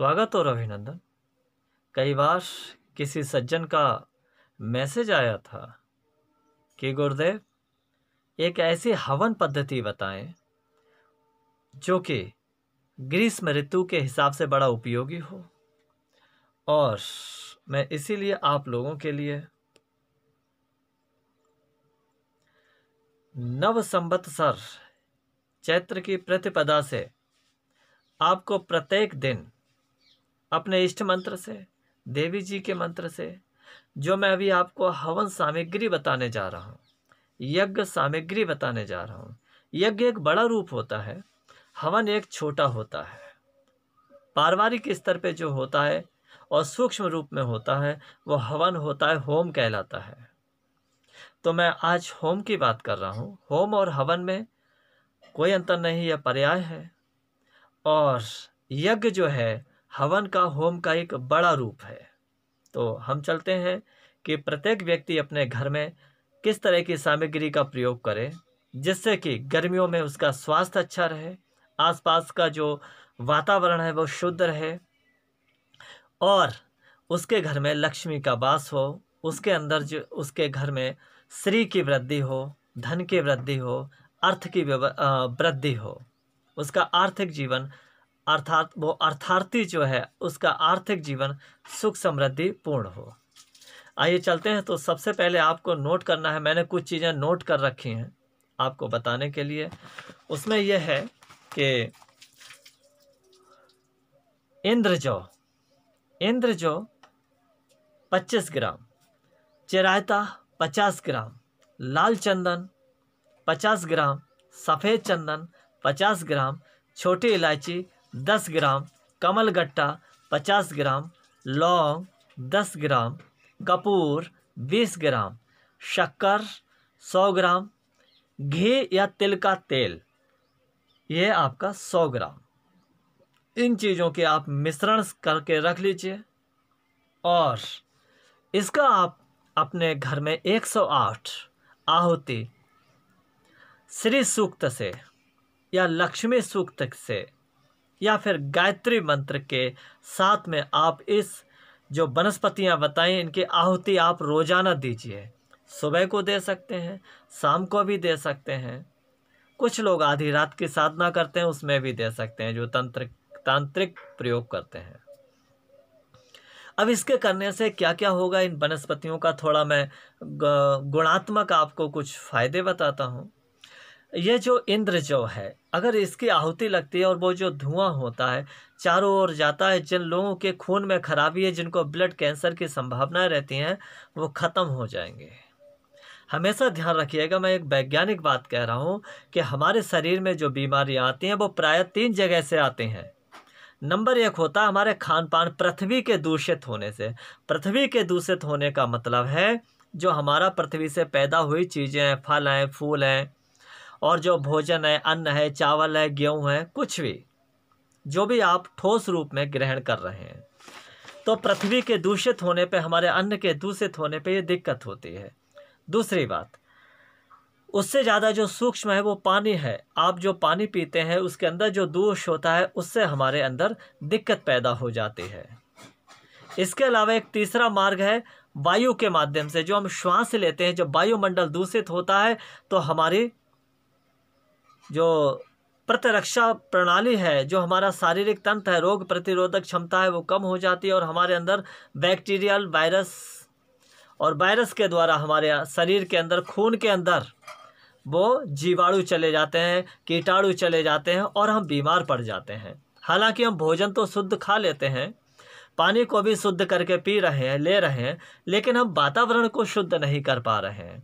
स्वागत और अभिनंदन कई बार किसी सज्जन का मैसेज आया था कि गुरुदेव एक ऐसी हवन पद्धति बताएं जो कि ग्रीष्म ऋतु के हिसाब से बड़ा उपयोगी हो और मैं इसीलिए आप लोगों के लिए नव संबत सर चैत्र की प्रतिपदा से आपको प्रत्येक दिन अपने इष्ट मंत्र से देवी जी के मंत्र से जो मैं अभी आपको हवन सामग्री बताने जा रहा हूँ यज्ञ सामग्री बताने जा रहा हूँ यज्ञ एक बड़ा रूप होता है हवन एक छोटा होता है पारिवारिक स्तर पे जो होता है और सूक्ष्म रूप में होता है वो हवन होता है होम कहलाता है तो मैं आज होम की बात कर रहा हूँ होम और हवन में कोई अंतर नहीं यह पर्याय है और यज्ञ जो है हवन का होम का एक बड़ा रूप है तो हम चलते हैं कि प्रत्येक व्यक्ति अपने घर में किस तरह की सामग्री का प्रयोग करे जिससे कि गर्मियों में उसका स्वास्थ्य अच्छा रहे आसपास का जो वातावरण है वो शुद्ध रहे और उसके घर में लक्ष्मी का वास हो उसके अंदर जो उसके घर में श्री की वृद्धि हो धन की वृद्धि हो अर्थ की वृद्धि हो उसका आर्थिक जीवन अर्थात वो अर्थार्थी जो है उसका आर्थिक जीवन सुख समृद्धि पूर्ण हो आइए चलते हैं तो सबसे पहले आपको नोट करना है मैंने कुछ चीज़ें नोट कर रखी हैं आपको बताने के लिए उसमें यह है कि इंद्र जो इंद्र जो पच्चीस ग्राम चिरायता पचास ग्राम लाल चंदन पचास ग्राम सफ़ेद चंदन पचास ग्राम छोटी इलायची दस ग्राम कमल गट्टा पचास ग्राम लौंग दस ग्राम कपूर बीस ग्राम शक्कर सौ ग्राम घी या तिल का तेल यह आपका सौ ग्राम इन चीज़ों के आप मिश्रण करके रख लीजिए और इसका आप अपने घर में 108 आहुति श्री सूक्त से या लक्ष्मी सूक्त से या फिर गायत्री मंत्र के साथ में आप इस जो वनस्पतियाँ बताएं इनकी आहुति आप रोज़ाना दीजिए सुबह को दे सकते हैं शाम को भी दे सकते हैं कुछ लोग आधी रात की साधना करते हैं उसमें भी दे सकते हैं जो तंत्र तांत्रिक प्रयोग करते हैं अब इसके करने से क्या क्या होगा इन वनस्पतियों का थोड़ा मैं गुणात्मक आपको कुछ फ़ायदे बताता हूँ ये जो इंद्र जो है अगर इसकी आहुति लगती है और वो जो धुआं होता है चारों ओर जाता है जिन लोगों के खून में खराबी है जिनको ब्लड कैंसर की संभावनाएं रहती हैं वो ख़त्म हो जाएंगे हमेशा ध्यान रखिएगा मैं एक वैज्ञानिक बात कह रहा हूँ कि हमारे शरीर में जो बीमारियाँ आती हैं वो प्रायः तीन जगह से आते हैं नंबर एक होता है हमारे खान पान पृथ्वी के दूषित होने से पृथ्वी के दूषित होने का मतलब है जो हमारा पृथ्वी से पैदा हुई चीज़ें हैं फल हैं फूल हैं और जो भोजन है अन्न है चावल है गेहूँ है कुछ भी जो भी आप ठोस रूप में ग्रहण कर रहे हैं तो पृथ्वी के दूषित होने पे हमारे अन्न के दूषित होने पे ये दिक्कत होती है दूसरी बात उससे ज़्यादा जो सूक्ष्म है वो पानी है आप जो पानी पीते हैं उसके अंदर जो दोष होता है उससे हमारे अंदर दिक्कत पैदा हो जाती है इसके अलावा एक तीसरा मार्ग है वायु के माध्यम से जो हम श्वास लेते हैं जब वायुमंडल दूषित होता है तो हमारी जो प्रतिरक्षा प्रणाली है जो हमारा शारीरिक तंत्र है रोग प्रतिरोधक क्षमता है वो कम हो जाती है और हमारे अंदर बैक्टीरियल वायरस और वायरस के द्वारा हमारे शरीर के अंदर खून के अंदर वो जीवाणु चले जाते हैं कीटाणु चले जाते हैं और हम बीमार पड़ जाते हैं हालांकि हम भोजन तो शुद्ध खा लेते हैं पानी को भी शुद्ध करके पी रहे हैं ले रहे हैं लेकिन हम वातावरण को शुद्ध नहीं कर पा रहे हैं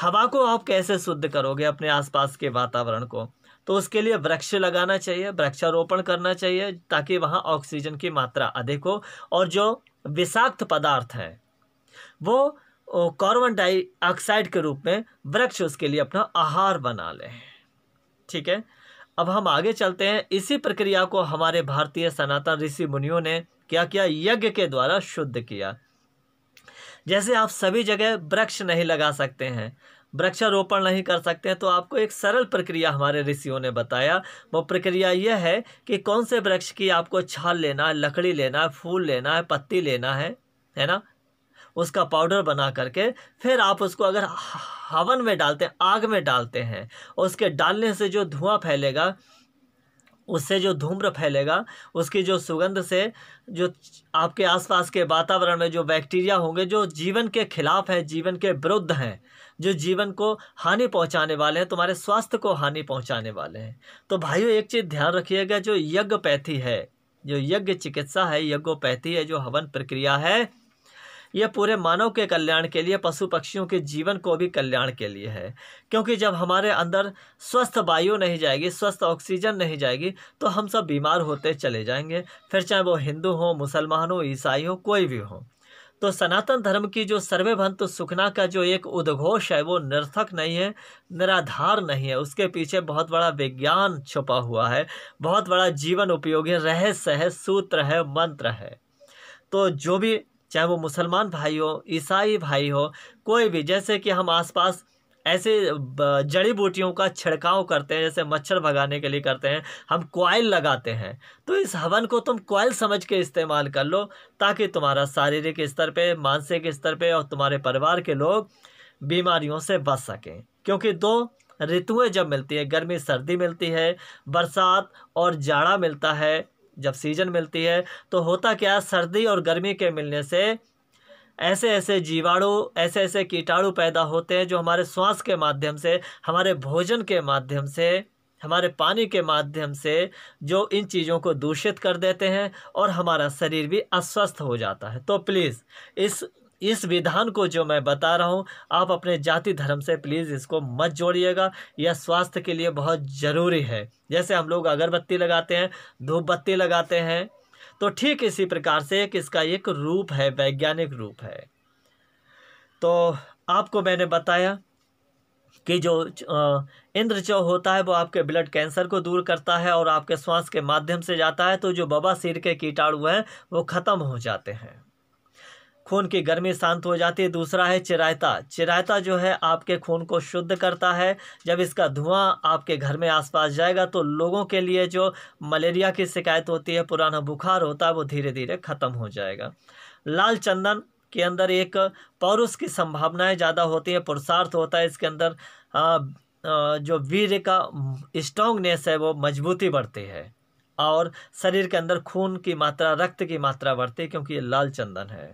हवा को आप कैसे शुद्ध करोगे अपने आसपास के वातावरण को तो उसके लिए वृक्ष लगाना चाहिए वृक्षारोपण करना चाहिए ताकि वहाँ ऑक्सीजन की मात्रा अधिक हो और जो विषाक्त पदार्थ है वो कार्बन डाइऑक्साइड के रूप में वृक्ष उसके लिए अपना आहार बना ले ठीक है अब हम आगे चलते हैं इसी प्रक्रिया को हमारे भारतीय सनातन ऋषि मुनियों ने क्या किया यज्ञ के द्वारा शुद्ध किया जैसे आप सभी जगह वृक्ष नहीं लगा सकते हैं वृक्षारोपण नहीं कर सकते हैं तो आपको एक सरल प्रक्रिया हमारे ऋषियों ने बताया वो प्रक्रिया यह है कि कौन से वृक्ष की आपको छाल लेना है लकड़ी लेना है फूल लेना है पत्ती लेना है है ना उसका पाउडर बना करके फिर आप उसको अगर हवन में डालते हैं आग में डालते हैं उसके डालने से जो धुआं फैलेगा उससे जो धूम्र फैलेगा उसकी जो सुगंध से जो आपके आसपास के वातावरण में जो बैक्टीरिया होंगे जो जीवन के खिलाफ हैं जीवन के विरुद्ध हैं जो जीवन को हानि पहुंचाने वाले हैं तुम्हारे स्वास्थ्य को हानि पहुंचाने वाले हैं तो भाइयों एक चीज़ ध्यान रखिएगा जो यज्ञपैथी है जो यज्ञ चिकित्सा है यज्ञोपैथी है जो हवन प्रक्रिया है यह पूरे मानव के कल्याण के लिए पशु पक्षियों के जीवन को भी कल्याण के लिए है क्योंकि जब हमारे अंदर स्वस्थ वायु नहीं जाएगी स्वस्थ ऑक्सीजन नहीं जाएगी तो हम सब बीमार होते चले जाएंगे फिर चाहे वो हिंदू हो मुसलमान हो ईसाई हो कोई भी हो तो सनातन धर्म की जो सर्वेभंत सुखना का जो एक उद्घोष है वो निर्थक नहीं है निराधार नहीं है उसके पीछे बहुत बड़ा विज्ञान छुपा हुआ है बहुत बड़ा जीवन उपयोगी रहस्य है सूत्र है मंत्र है तो जो भी चाहे वो मुसलमान भाई हो ईसाई भाई हो कोई भी जैसे कि हम आसपास ऐसे जड़ी बूटियों का छिड़काव करते हैं जैसे मच्छर भगाने के लिए करते हैं हम कोयल लगाते हैं तो इस हवन को तुम कोयल समझ के इस्तेमाल कर लो ताकि तुम्हारा शारीरिक स्तर पे मानसिक स्तर पे और तुम्हारे परिवार के लोग बीमारियों से बच सकें क्योंकि दो ऋतुएं जब मिलती है गर्मी सर्दी मिलती है बरसात और जाड़ा मिलता है जब सीजन मिलती है तो होता क्या सर्दी और गर्मी के मिलने से ऐसे ऐसे जीवाणु ऐसे ऐसे कीटाणु पैदा होते हैं जो हमारे श्वास के माध्यम से हमारे भोजन के माध्यम से हमारे पानी के माध्यम से जो इन चीज़ों को दूषित कर देते हैं और हमारा शरीर भी अस्वस्थ हो जाता है तो प्लीज़ इस इस विधान को जो मैं बता रहा हूँ आप अपने जाति धर्म से प्लीज़ इसको मत जोड़िएगा यह स्वास्थ्य के लिए बहुत ज़रूरी है जैसे हम लोग अगरबत्ती लगाते हैं धूप बत्ती लगाते हैं तो ठीक इसी प्रकार से एक इसका एक रूप है वैज्ञानिक रूप है तो आपको मैंने बताया कि जो इंद्रचौ होता है वो आपके ब्लड कैंसर को दूर करता है और आपके श्वास के माध्यम से जाता है तो जो बबा सिर के कीटाणु हैं वो ख़त्म हो जाते हैं खून की गर्मी शांत हो जाती है दूसरा है चिरायता चिरायता जो है आपके खून को शुद्ध करता है जब इसका धुआं आपके घर में आसपास जाएगा तो लोगों के लिए जो मलेरिया की शिकायत होती है पुराना बुखार होता है वो धीरे धीरे ख़त्म हो जाएगा लाल चंदन के अंदर एक पौरुष की संभावनाएँ ज़्यादा होती हैं पुरुषार्थ होता है इसके अंदर जो वीर का स्ट्रांगनेस है वो मजबूती बढ़ती है और शरीर के अंदर खून की मात्रा रक्त की मात्रा बढ़ती है क्योंकि ये लाल चंदन है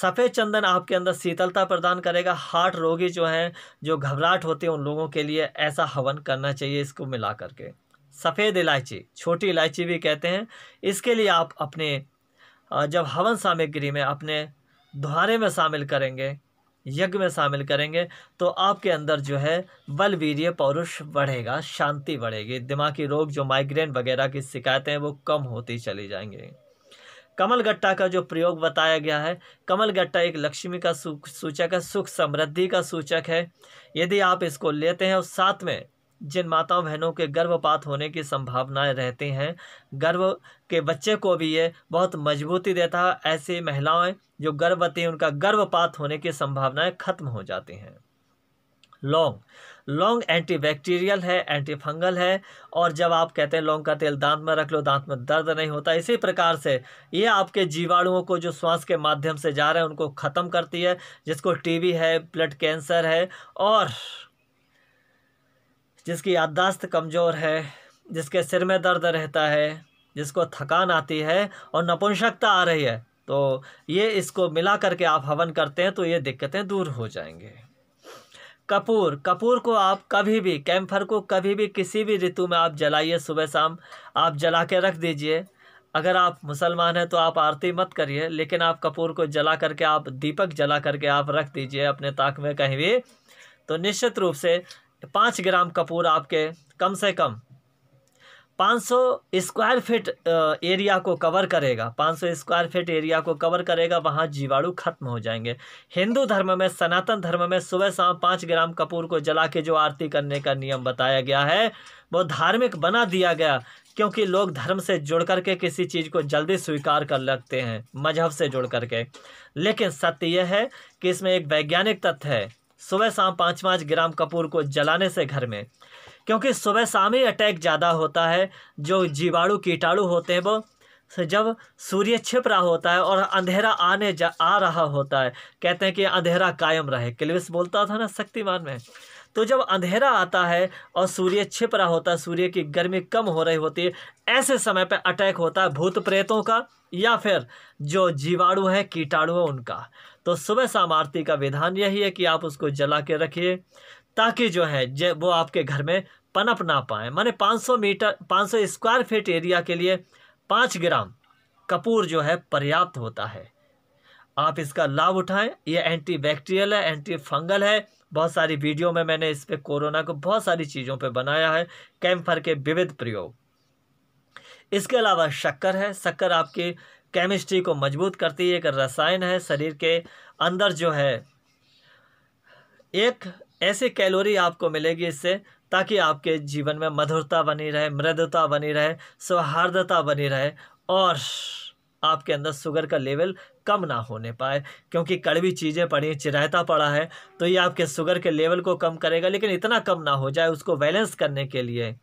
सफ़ेद चंदन आपके अंदर शीतलता प्रदान करेगा हार्ट रोगी जो हैं जो घबराहट होते हैं उन लोगों के लिए ऐसा हवन करना चाहिए इसको मिला करके सफ़ेद इलायची छोटी इलायची भी कहते हैं इसके लिए आप अपने जब हवन सामग्री में अपने धुआरे में शामिल करेंगे यज्ञ में शामिल करेंगे तो आपके अंदर जो है बल वीर्य पौरुष बढ़ेगा शांति बढ़ेगी दिमागी रोग जो माइग्रेन वगैरह की शिकायतें हैं वो कम होती चली जाएंगी कमल गट्टा का जो प्रयोग बताया गया है कमल गट्टा एक लक्ष्मी का सूचक है सुख समृद्धि का सूचक है यदि आप इसको लेते हैं और साथ में जिन माताओं बहनों के गर्भपात होने की संभावनाएं रहती हैं गर्भ के बच्चे को भी ये बहुत मजबूती देता है ऐसी महिलाएं जो गर्भवती उनका गर्भपात होने की संभावनाएं खत्म हो जाती हैं लौंग लौंग एंटीबैक्टीरियल है एंटीफंगल है और जब आप कहते हैं लौंग का तेल दांत में रख लो दांत में दर्द नहीं होता इसी प्रकार से ये आपके जीवाणुओं को जो श्वास के माध्यम से जा रहे हैं उनको ख़त्म करती है जिसको टीबी है ब्लड कैंसर है और जिसकी याददाश्त कमज़ोर है जिसके सिर में दर्द रहता है जिसको थकान आती है और नपुंसकता आ रही है तो ये इसको मिला करके आप हवन करते हैं तो ये दिक्कतें दूर हो जाएंगे कपूर कपूर को आप कभी भी कैम्फर को कभी भी किसी भी ऋतु में आप जलाइए सुबह शाम आप जला के रख दीजिए अगर आप मुसलमान हैं तो आप आरती मत करिए लेकिन आप कपूर को जला करके आप दीपक जला करके आप रख दीजिए अपने ताक में कहीं भी तो निश्चित रूप से पाँच ग्राम कपूर आपके कम से कम 500 स्क्वायर फीट एरिया को कवर करेगा 500 स्क्वायर फीट एरिया को कवर करेगा वहाँ जीवाणु खत्म हो जाएंगे हिंदू धर्म में सनातन धर्म में सुबह शाम पाँच ग्राम कपूर को जला के जो आरती करने का नियम बताया गया है वो धार्मिक बना दिया गया क्योंकि लोग धर्म से जुड़ करके किसी चीज़ को जल्दी स्वीकार कर लगते हैं मजहब से जुड़ करके लेकिन सत्य यह है कि इसमें एक वैज्ञानिक तथ्य है सुबह शाम पाँच पाँच ग्राम कपूर को जलाने से घर में क्योंकि सुबह शाम ही अटैक ज़्यादा होता है जो जीवाणु कीटाणु होते हैं वो जब सूर्य छिप रहा होता है और अंधेरा आने जा आ रहा होता है कहते हैं कि अंधेरा कायम रहे क्लिविस बोलता था ना शक्तिमान में तो जब अंधेरा आता है और सूर्य छिप रहा होता है सूर्य की गर्मी कम हो रही होती है ऐसे समय पर अटैक होता है भूत प्रेतों का या फिर जो जीवाणु है कीटाणु है उनका तो सुबह शाम आरती का विधान यही है कि आप उसको जला के रखिए ताकि जो है वो आपके घर में पनप ना पाए माने 500 मीटर 500 स्क्वायर फीट एरिया के लिए पाँच ग्राम कपूर जो है पर्याप्त होता है आप इसका लाभ उठाएं ये एंटी बैक्टीरियल है एंटी फंगल है बहुत सारी वीडियो में मैंने इस पर कोरोना को बहुत सारी चीज़ों पर बनाया है कैम्फर के विविध प्रयोग इसके अलावा शक्कर है शक्कर आपकी केमिस्ट्री को मजबूत करती है एक रसायन है शरीर के अंदर जो है एक ऐसी कैलोरी आपको मिलेगी इससे ताकि आपके जीवन में मधुरता बनी रहे मृदता बनी रहे सौहार्दता बनी रहे और आपके अंदर शुगर का लेवल कम ना होने पाए क्योंकि कड़वी चीज़ें पड़ी चिरायता पड़ा है तो ये आपके शुगर के लेवल को कम करेगा लेकिन इतना कम ना हो जाए उसको बैलेंस करने के लिए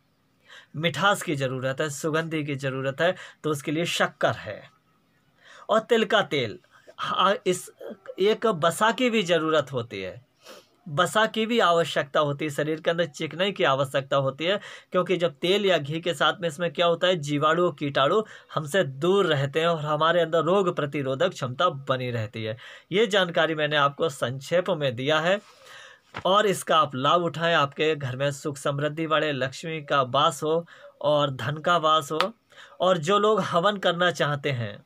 मिठास की ज़रूरत है सुगंधी की ज़रूरत है तो उसके लिए शक्कर है और तिल का तेल हाँ, इस एक बसा की भी ज़रूरत होती है बसा की भी आवश्यकता होती है शरीर के अंदर चिकनाई की आवश्यकता होती है क्योंकि जब तेल या घी के साथ में इसमें क्या होता है जीवाणु कीटाणु हमसे दूर रहते हैं और हमारे अंदर रोग प्रतिरोधक क्षमता बनी रहती है ये जानकारी मैंने आपको संक्षेप में दिया है और इसका आप लाभ उठाएं आपके घर में सुख समृद्धि वाले लक्ष्मी का वास हो और धन का वास हो और जो लोग हवन करना चाहते हैं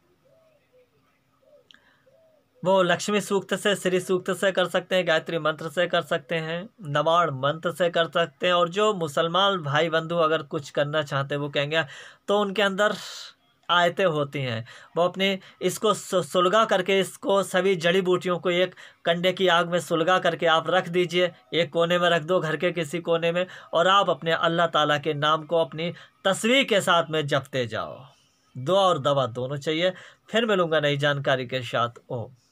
वो लक्ष्मी सूक्त से श्री सूक्त से कर सकते हैं गायत्री मंत्र से कर सकते हैं नवाण मंत्र से कर सकते हैं और जो मुसलमान भाई बंधु अगर कुछ करना चाहते हैं वो कहेंगे तो उनके अंदर आयतें होती हैं वो अपने इसको सुलगा करके इसको सभी जड़ी बूटियों को एक कंडे की आग में सुलगा करके आप रख दीजिए एक कोने में रख दो घर के किसी कोने में और आप अपने अल्लाह ताला के नाम को अपनी तस्वीर के साथ में जपते जाओ दुआ और दवा दोनों चाहिए फिर मिलूँगा नई जानकारी के साथ ओम